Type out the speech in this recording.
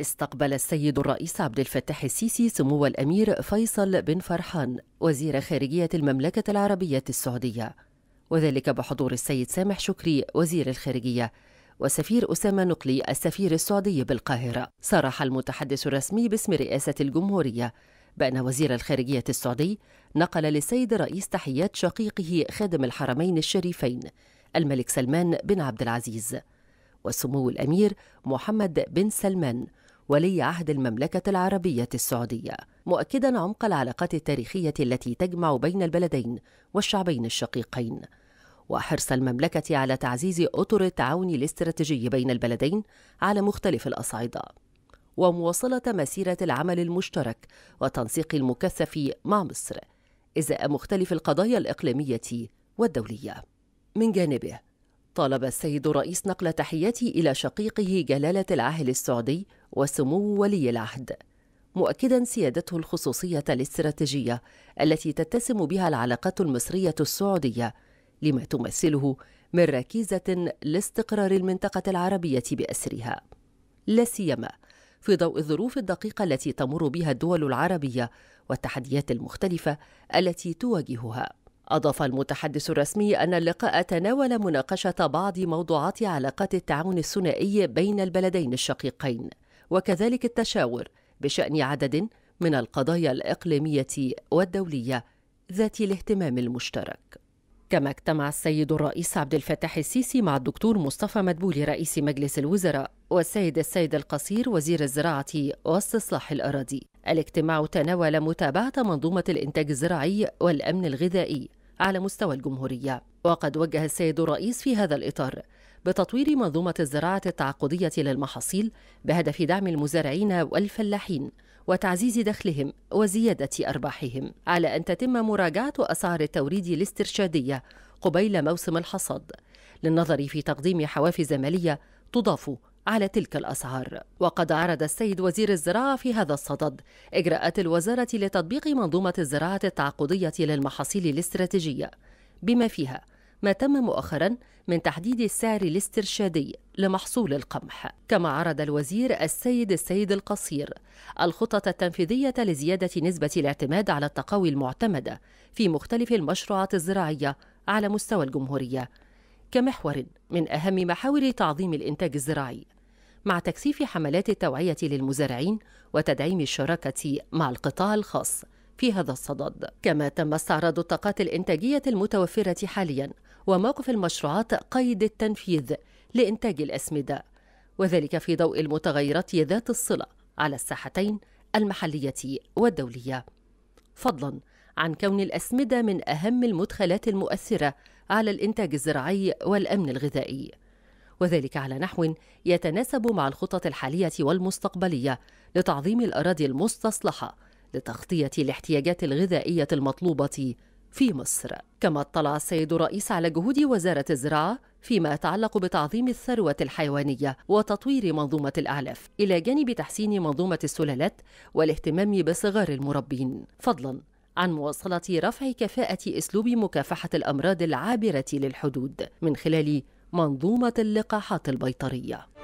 استقبل السيد الرئيس عبد الفتاح السيسي سمو الامير فيصل بن فرحان وزير خارجيه المملكه العربيه السعوديه وذلك بحضور السيد سامح شكري وزير الخارجيه وسفير أسامة نقلي السفير السعودي بالقاهرة صرح المتحدث الرسمي باسم رئاسة الجمهورية بأن وزير الخارجية السعودي نقل للسيد الرئيس تحيات شقيقه خادم الحرمين الشريفين الملك سلمان بن عبد العزيز وسمو الأمير محمد بن سلمان ولي عهد المملكة العربية السعودية مؤكدا عمق العلاقات التاريخية التي تجمع بين البلدين والشعبين الشقيقين وحرص المملكة على تعزيز أطر التعاون الاستراتيجي بين البلدين على مختلف الأصعدة ومواصلة مسيرة العمل المشترك وتنسيق المكثف مع مصر إزاء مختلف القضايا الإقليمية والدولية من جانبه طالب السيد الرئيس نقل تحياته إلى شقيقه جلالة العاهل السعودي وسمو ولي العهد مؤكدا سيادته الخصوصية الاستراتيجية التي تتسم بها العلاقات المصرية السعودية لما تمثله من ركيزة لاستقرار المنطقة العربية بأسرها لا سيما في ضوء الظروف الدقيقة التي تمر بها الدول العربية والتحديات المختلفة التي تواجهها أضاف المتحدث الرسمي أن اللقاء تناول مناقشة بعض موضوعات علاقات التعاون الثنائي بين البلدين الشقيقين وكذلك التشاور بشأن عدد من القضايا الإقليمية والدولية ذات الاهتمام المشترك كما اجتمع السيد الرئيس عبد الفتاح السيسي مع الدكتور مصطفى مدبولي رئيس مجلس الوزراء والسيد السيد القصير وزير الزراعة واستصلاح الأراضي الاجتماع تناول متابعة منظومة الإنتاج الزراعي والأمن الغذائي على مستوى الجمهورية وقد وجه السيد الرئيس في هذا الإطار بتطوير منظومة الزراعة التعاقدية للمحاصيل بهدف دعم المزارعين والفلاحين وتعزيز دخلهم وزيادة أرباحهم على أن تتم مراجعة أسعار التوريد الاسترشادية قبيل موسم الحصاد للنظر في تقديم حوافز مالية تضاف على تلك الأسعار وقد عرض السيد وزير الزراعة في هذا الصدد إجراءات الوزارة لتطبيق منظومة الزراعة التعاقدية للمحاصيل الاستراتيجية بما فيها ما تم مؤخرا من تحديد السعر الاسترشادي لمحصول القمح كما عرض الوزير السيد السيد القصير الخطط التنفيذية لزيادة نسبة الاعتماد على التقاوي المعتمدة في مختلف المشروعات الزراعية على مستوى الجمهورية كمحور من أهم محاور تعظيم الإنتاج الزراعي مع تكثيف حملات التوعية للمزارعين وتدعيم الشراكة مع القطاع الخاص في هذا الصدد كما تم استعراض الطاقات الإنتاجية المتوفرة حاليا وموقف المشروعات قيد التنفيذ لإنتاج الأسمدة وذلك في ضوء المتغيرات ذات الصلة على الساحتين المحلية والدولية فضلا عن كون الأسمدة من أهم المدخلات المؤثرة على الإنتاج الزراعي والأمن الغذائي وذلك على نحو يتناسب مع الخطط الحالية والمستقبلية لتعظيم الأراضي المستصلحة لتغطية الاحتياجات الغذائية المطلوبة في مصر كما اطلع السيد الرئيس على جهود وزارة الزراعة فيما يتعلق بتعظيم الثروة الحيوانية وتطوير منظومة الأعلاف إلى جانب تحسين منظومة السلالات والاهتمام بصغار المربين فضلاً عن مواصلة رفع كفاءة أسلوب مكافحة الأمراض العابرة للحدود من خلال منظومة اللقاحات البيطرية